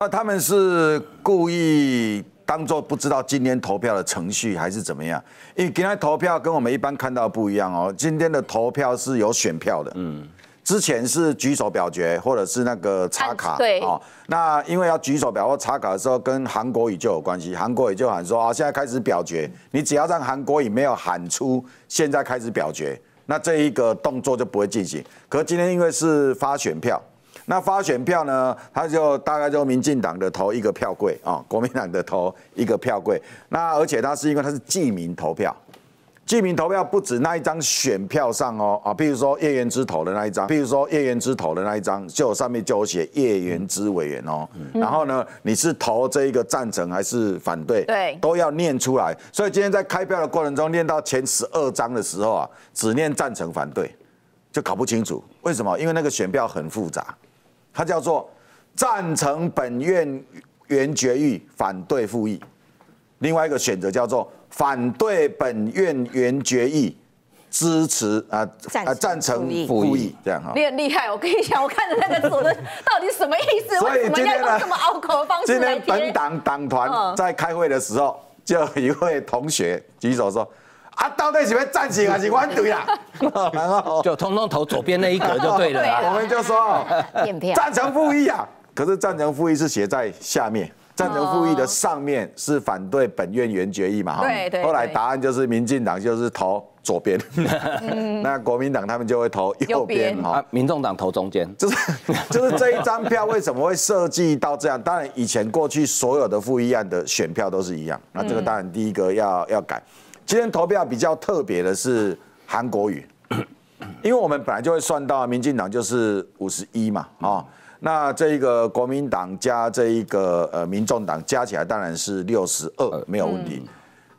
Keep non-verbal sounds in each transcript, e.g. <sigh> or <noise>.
那他们是故意当做不知道今天投票的程序，还是怎么样？因为今天投票跟我们一般看到不一样哦。今天的投票是有选票的，嗯，之前是举手表决或者是那个插卡，对哦。那因为要举手表或插卡的时候，跟韩国语就有关系。韩国语就喊说啊，现在开始表决，你只要让韩国语没有喊出“现在开始表决”，那这一个动作就不会进行。可今天因为是发选票。那发选票呢？他就大概就民进党的投一个票柜啊，国民党的投一个票柜。那而且他是因为他是记名投票，记名投票不止那一张选票上哦啊，譬如说叶源之投的那一张，譬如说叶源之投的那一张，就上面就写叶源之委员哦。然后呢，你是投这一个赞成还是反对？对，都要念出来。所以今天在开票的过程中，念到前十二张的时候啊，只念赞成反对，就搞不清楚为什么？因为那个选票很复杂。它叫做赞成本院原决议，反对复议；另外一个选择叫做反对本院原决议，支持啊啊赞成复议这样哈。你很厉害，我跟你讲，我看着那个组的到底什么意思？所以今天呢，今天本党党团在开会的时候，就一位同学举手说。啊，到那里面赞成还是反对啦？然 <laughs> 后就通通投左边那一格就对了。<laughs> 我们就说赞成复议啊，可是赞成复议是写在下面，赞成复议的上面是反对本院原决议嘛。对对。后来答案就是民进党就是投左边，<laughs> 那国民党他们就会投右边哈。民众党投中间，就是就是这一张票为什么会设计到这样？当然以前过去所有的复议案的选票都是一样，那这个当然第一个要要改。今天投票比较特别的是韩国瑜，因为我们本来就会算到民进党就是五十一嘛，啊，那这一个国民党加这一个呃民众党加起来当然是六十二，没有问题。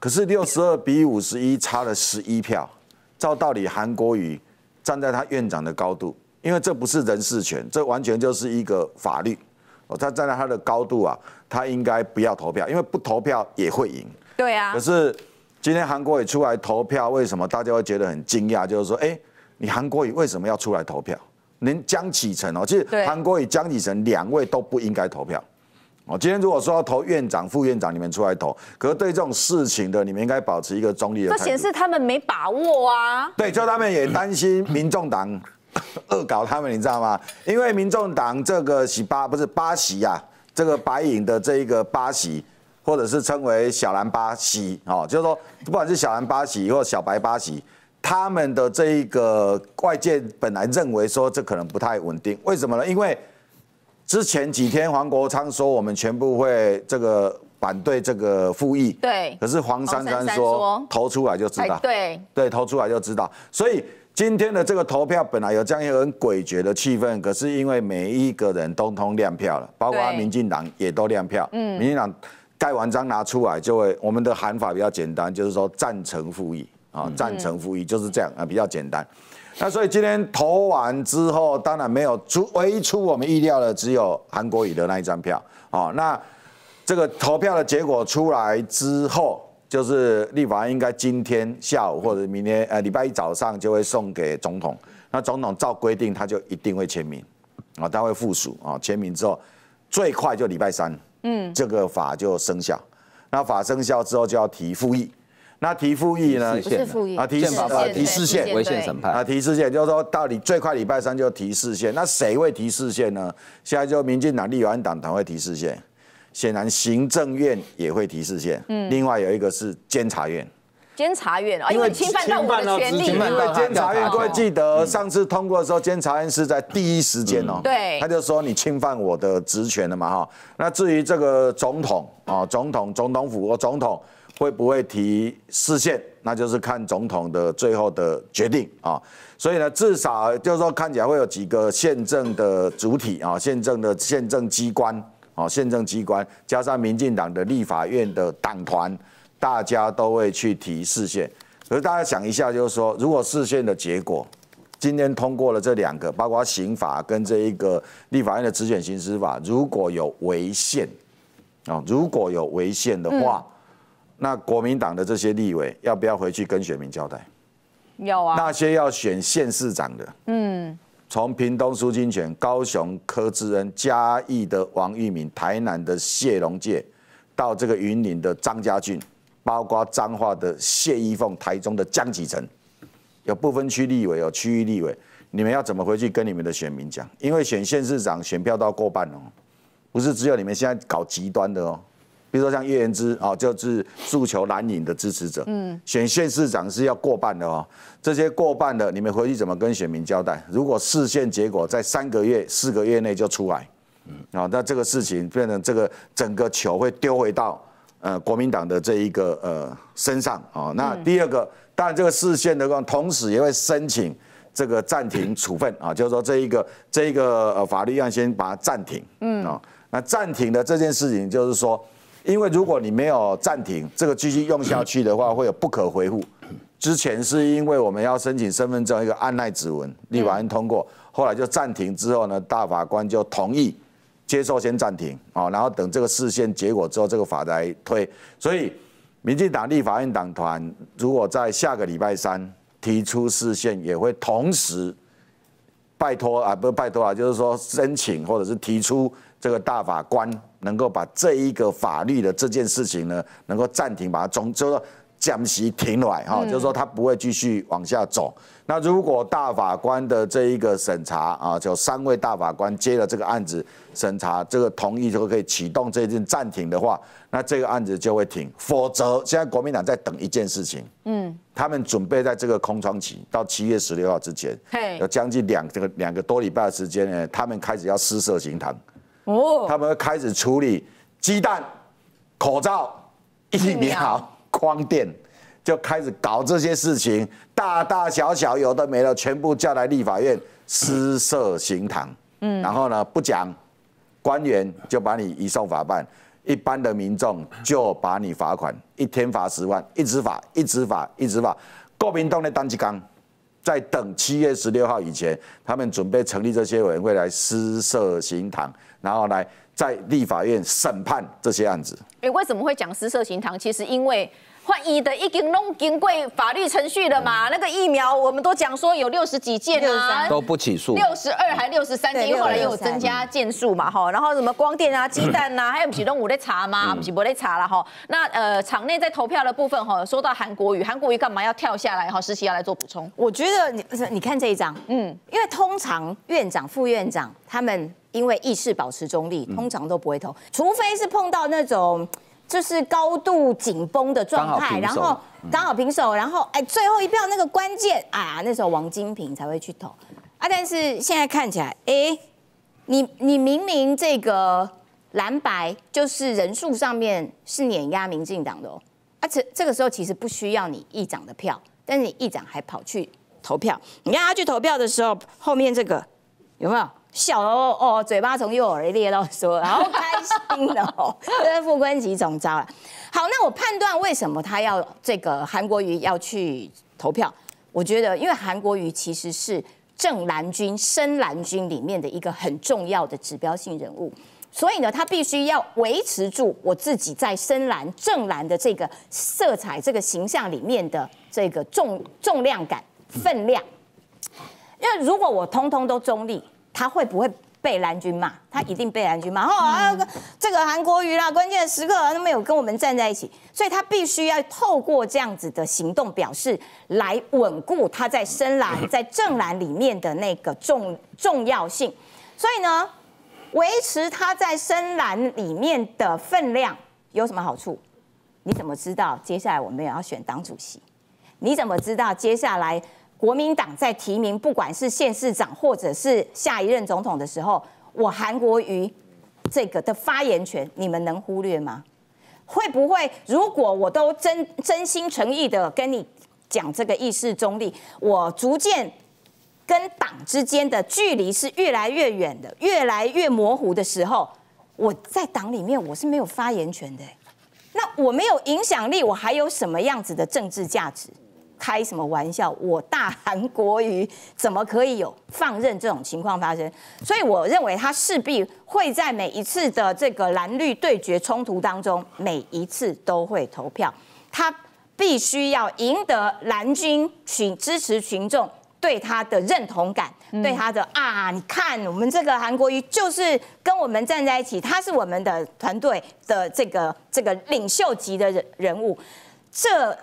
可是六十二比五十一差了十一票，照道理韩国瑜站在他院长的高度，因为这不是人事权，这完全就是一个法律。他站在他的高度啊，他应该不要投票，因为不投票也会赢。对啊。可是。今天韩国瑜出来投票，为什么大家会觉得很惊讶？就是说，哎，你韩国瑜为什么要出来投票？连江启臣哦，其实韩国瑜、江启臣两位都不应该投票。哦，今天如果说要投院长、副院长，你们出来投。可是对这种事情的，你们应该保持一个中立的态度。这显示他们没把握啊。对，就他们也担心民众党恶搞他们，你知道吗？因为民众党这个洗八不是八西呀，这个白营的这个八西。或者是称为小蓝巴西啊，就是说不管是小蓝巴西或小白巴西，他们的这一个外界本来认为说这可能不太稳定，为什么呢？因为之前几天黄国昌说我们全部会这个反对这个复议，对。可是黄珊珊说投出来就知道，对对，投出来就知道。所以今天的这个投票本来有这样一个很诡谲的气氛，可是因为每一个人都通亮票了，包括民进党也都亮票，嗯，民进党。盖完章拿出来就会，我们的喊法比较简单，就是说赞成复议啊，赞成复议就是这样啊，比较简单。那所以今天投完之后，当然没有出，唯一出我们意料的只有韩国瑜的那一张票啊。那这个投票的结果出来之后，就是立法应该今天下午或者明天呃礼拜一早上就会送给总统，那总统照规定他就一定会签名啊，他会附属啊，签名之后最快就礼拜三。嗯，这个法就生效。那法生效之后就要提复议，那提复议呢？不是复议啊，提宪法、提示线、违宪审判啊，提示宪就是说，到底最快礼拜三就提示宪。那谁会提示宪呢？现在就民进党立委、党团会提示宪，显然行政院也会提示宪。嗯，另外有一个是监察院。监察院因为侵犯到我的权利了。监察院各位记得上次通过的时候，监察院是在第一时间哦，对，他就说你侵犯我的职权了嘛哈。那至于这个总统啊，总统、总统府和总统会不会提视线，那就是看总统的最后的决定啊。所以呢，至少就是说看起来会有几个宪政的主体啊，宪政的宪政机关啊，宪政机关加上民进党的立法院的党团。大家都会去提市县，可是大家想一下，就是说，如果市县的结果今天通过了这两个，包括刑法跟这一个立法院的直选刑使法，如果有违宪啊，如果有违宪的话，那国民党的这些立委要不要回去跟选民交代？有啊。那些要选县市长的，嗯，从屏东苏金泉、高雄柯智恩、嘉义的王裕民、台南的谢龙介，到这个云林的张家俊。包括彰化的谢依凤、台中的江启臣，有部分区立委、有区域立委，你们要怎么回去跟你们的选民讲？因为选县市长选票都要过半哦，不是只有你们现在搞极端的哦，比如说像叶言之啊，就是诉求蓝营的支持者，嗯，选县市长是要过半的哦，这些过半的，你们回去怎么跟选民交代？如果市县结果在三个月、四个月内就出来，嗯，啊，那这个事情变成这个整个球会丢回到。呃，国民党的这一个呃身上啊，那第二个，当然这个事件的话，同时也会申请这个暂停处分啊，就是说这一个这一个呃法律案先把它暂停，嗯啊，那暂停的这件事情就是说，因为如果你没有暂停，这个继续用下去的话，会有不可回复。之前是因为我们要申请身份证一个按捺指纹，立马通过，后来就暂停之后呢，大法官就同意。接受先暂停啊，然后等这个视线结果之后，这个法来推。所以，民进党立法院党团如果在下个礼拜三提出视线，也会同时拜托啊，不是拜托啊，就是说申请或者是提出这个大法官能够把这一个法律的这件事情呢，能够暂停，把它从就说。降息停了哈，就是说他不会继续往下走。那如果大法官的这一个审查啊，就三位大法官接了这个案子审查，这个同意就可以启动这件暂停的话，那这个案子就会停。否则，现在国民党在等一件事情，嗯，他们准备在这个空窗期到七月十六号之前，有将近两这个两个多礼拜的时间呢，他们开始要施舍刑堂，哦，他们会开始处理鸡蛋、口罩、疫苗。光电就开始搞这些事情，大大小小有的没了，全部叫来立法院私设刑堂。嗯，然后呢不讲官员就把你移送法办，一般的民众就把你罚款，一天罚十万，一直罚，一直罚，一直罚。国民党的单其刚在等七月十六号以前，他们准备成立这些委员会来私设刑堂，然后来在立法院审判这些案子。哎，为什么会讲私设刑堂？其实因为。换医的已经弄经过法律程序了嘛？那个疫苗，我们都讲说有六十几件啊，都不起诉，六十二还六十三件，后来又增加件数嘛，哈。然后什么光电啊、鸡蛋啊，还有几栋五在查不是我在查了哈。那呃，场内在投票的部分哈，说到韩国瑜，韩国瑜干嘛要跳下来？哈，实习要来做补充。我觉得你不是你看这一张，嗯，因为通常院长、副院长他们因为意识保持中立，通常都不会投，除非是碰到那种。就是高度紧绷的状态，然后刚好平手，然后哎，最后一票那个关键哎呀，那时候王金平才会去投，啊，但是现在看起来，哎，你你明明这个蓝白就是人数上面是碾压民进党的哦，而且这个时候其实不需要你议长的票，但是你议长还跑去投票，你看他去投票的时候，后面这个有没有笑哦哦，嘴巴从右耳裂到说后开心哦，这 <laughs> 副官级总招啊？好，那我判断为什么他要这个韩国瑜要去投票？我觉得，因为韩国瑜其实是正蓝军、深蓝军里面的一个很重要的指标性人物，所以呢，他必须要维持住我自己在深蓝、正蓝的这个色彩、这个形象里面的这个重重量感、分量。因为如果我通通都中立，他会不会？被蓝军骂，他一定被蓝军骂。哦、啊，这个韩国瑜啦，关键的时刻都没有跟我们站在一起，所以他必须要透过这样子的行动表示，来稳固他在深蓝、<laughs> 在正蓝里面的那个重重要性。所以呢，维持他在深蓝里面的分量有什么好处？你怎么知道接下来我们也要选党主席？你怎么知道接下来？国民党在提名不管是县市长或者是下一任总统的时候，我韩国瑜这个的发言权，你们能忽略吗？会不会如果我都真真心诚意的跟你讲这个意识中立，我逐渐跟党之间的距离是越来越远的，越来越模糊的时候，我在党里面我是没有发言权的，那我没有影响力，我还有什么样子的政治价值？开什么玩笑？我大韩国瑜怎么可以有放任这种情况发生？所以我认为他势必会在每一次的这个蓝绿对决冲突当中，每一次都会投票。他必须要赢得蓝军群支持群众对他的认同感，对他的啊，你看我们这个韩国瑜就是跟我们站在一起，他是我们的团队的这个这个领袖级的人人物。这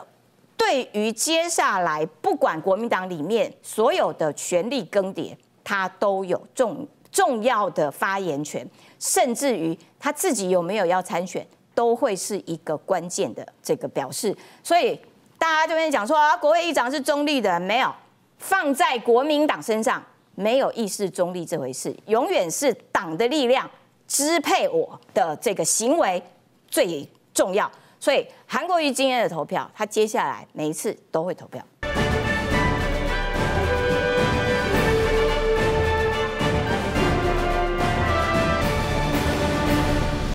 对于接下来不管国民党里面所有的权力更迭，他都有重重要的发言权，甚至于他自己有没有要参选，都会是一个关键的这个表示。所以大家这边讲说啊，国会议长是中立的，没有放在国民党身上，没有意识中立这回事，永远是党的力量支配我的这个行为最重要。所以，韩国瑜今天的投票，他接下来每一次都会投票。